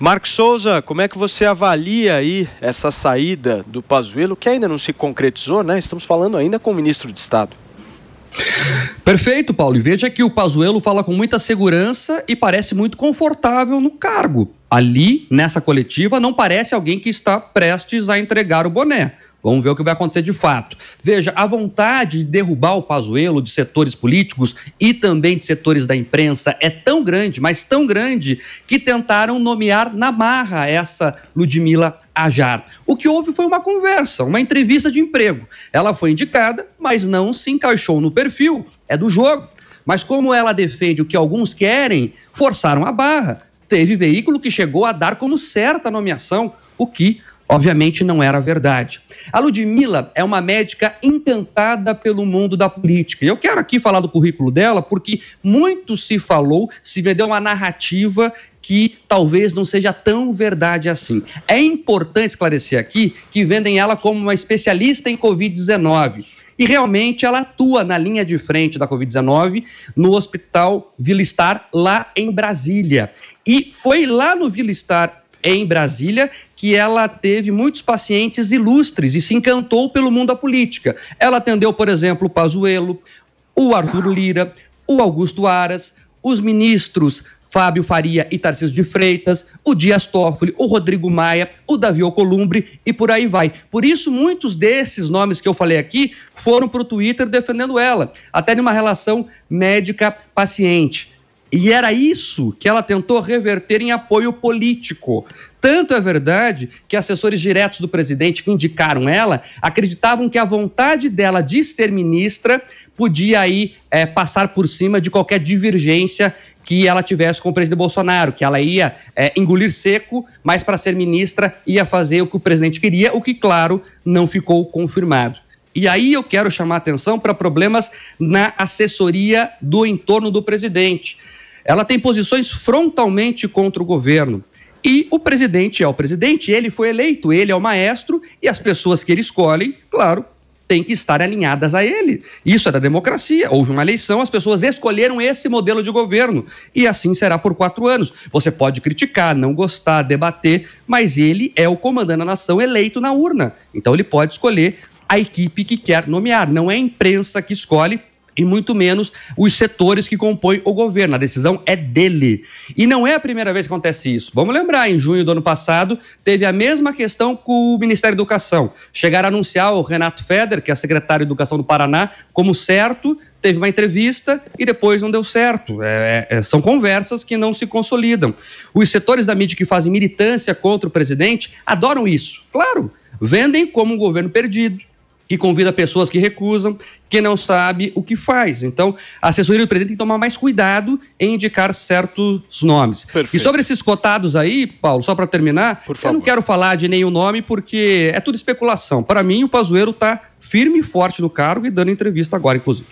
Marcos Souza, como é que você avalia aí essa saída do Pazuello, que ainda não se concretizou, né? Estamos falando ainda com o ministro de Estado. Perfeito, Paulo. E veja que o Pazuello fala com muita segurança e parece muito confortável no cargo. Ali, nessa coletiva, não parece alguém que está prestes a entregar o boné. Vamos ver o que vai acontecer de fato. Veja, a vontade de derrubar o pazuelo de setores políticos e também de setores da imprensa é tão grande, mas tão grande, que tentaram nomear na marra essa Ludmila Ajar. O que houve foi uma conversa, uma entrevista de emprego. Ela foi indicada, mas não se encaixou no perfil. É do jogo. Mas como ela defende o que alguns querem, forçaram a barra. Teve veículo que chegou a dar como certa nomeação, o que Obviamente não era verdade. A Ludmilla é uma médica encantada pelo mundo da política. Eu quero aqui falar do currículo dela porque muito se falou, se vendeu uma narrativa que talvez não seja tão verdade assim. É importante esclarecer aqui que vendem ela como uma especialista em Covid-19 e realmente ela atua na linha de frente da Covid-19 no Hospital Vila Estar, lá em Brasília. E foi lá no Vila Estar, em Brasília, que ela teve muitos pacientes ilustres e se encantou pelo mundo da política. Ela atendeu, por exemplo, o Pazuello, o Arthur Lira, o Augusto Aras, os ministros Fábio Faria e Tarcísio de Freitas, o Dias Toffoli, o Rodrigo Maia, o Davi Alcolumbre e por aí vai. Por isso, muitos desses nomes que eu falei aqui foram para o Twitter defendendo ela, até de uma relação médica-paciente. E era isso que ela tentou reverter em apoio político. Tanto é verdade que assessores diretos do presidente que indicaram ela acreditavam que a vontade dela de ser ministra podia aí é, passar por cima de qualquer divergência que ela tivesse com o presidente Bolsonaro, que ela ia é, engolir seco, mas para ser ministra ia fazer o que o presidente queria, o que, claro, não ficou confirmado. E aí eu quero chamar atenção para problemas na assessoria do entorno do presidente ela tem posições frontalmente contra o governo. E o presidente é o presidente, ele foi eleito, ele é o maestro, e as pessoas que ele escolhe, claro, têm que estar alinhadas a ele. Isso é da democracia. Houve uma eleição, as pessoas escolheram esse modelo de governo. E assim será por quatro anos. Você pode criticar, não gostar, debater, mas ele é o comandante da nação eleito na urna. Então ele pode escolher a equipe que quer nomear. Não é a imprensa que escolhe, e muito menos os setores que compõem o governo. A decisão é dele. E não é a primeira vez que acontece isso. Vamos lembrar, em junho do ano passado, teve a mesma questão com o Ministério da Educação. Chegaram a anunciar o Renato Feder, que é secretário de Educação do Paraná, como certo, teve uma entrevista e depois não deu certo. É, é, é são conversas que não se consolidam. Os setores da mídia que fazem militância contra o presidente adoram isso. Claro, vendem como um governo perdido que convida pessoas que recusam, que não sabe o que faz. Então, a assessoria do presidente tem que tomar mais cuidado em indicar certos nomes. Perfeito. E sobre esses cotados aí, Paulo, só para terminar, eu não quero falar de nenhum nome porque é tudo especulação. Para mim, o Pazuello está firme e forte no cargo e dando entrevista agora, inclusive.